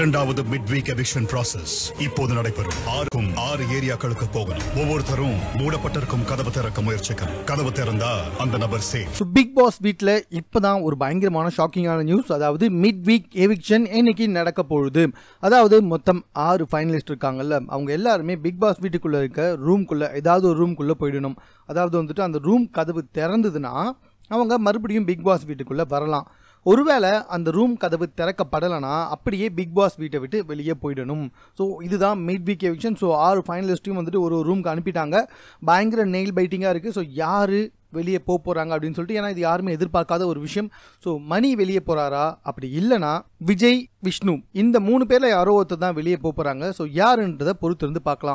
இரண்டாவது mid week eviction process இப்போது நடைபெறும் ஆறுக்கும் ஆறு ஏரியாக்களுக்கு போகணும் ஒவ்வொருத்தரும் மூடப்பட்டிருக்கும் கதவு திறக்க முயற்சிக்கணும் கதவு திறந்தா அந்த நபர் சேஃப் பிக் பாஸ் வீட்டில் இப்போதான் ஒரு பயங்கரமான ஷாக்கிங்கான நியூஸ் அதாவது மிட் வீக் எவிக்ஷன் இன்னைக்கு நடக்க போகுது அதாவது மொத்தம் ஆறு ஃபைனலிஸ்ட் இருக்காங்கல்ல அவங்க எல்லாருமே பிக் பாஸ் வீட்டுக்குள்ளே இருக்க ரூம்குள்ள ஏதாவது ஒரு ரூம்குள்ளே போயிடணும் அதாவது வந்துட்டு அந்த ரூம் கதவு திறந்ததுன்னா அவங்க மறுபடியும் பிக் பாஸ் வீட்டுக்குள்ளே வரலாம் ஒருவேளை அந்த ரூம் கதவு திறக்கப்படலைன்னா அப்படியே பிக் பாஸ் வீட்டை விட்டு வெளியே போயிடணும் ஸோ இதுதான் மிட் வீக் எவிக்ஷன் ஸோ ஆறு ஃபைனலிஸ்ட்டையும் வந்துட்டு ஒரு ரூமுக்கு அனுப்பிட்டாங்க பயங்கர நெயில் பைட்டிங்காக இருக்குது ஸோ யார் வெளியே போக போகிறாங்க அப்படின்னு சொல்லிட்டு ஏன்னா இது யாருமே எதிர்பார்க்காத ஒரு விஷயம் ஸோ மணி வெளியே போகிறாரா அப்படி இல்லைனா விஜய் விஷ்ணு இந்த மூணு பேரில் யாரோ ஒருத்தர் தான் வெளியே போக போகிறாங்க ஸோ யாருன்றதை பொறுத்திருந்து பார்க்கலாம்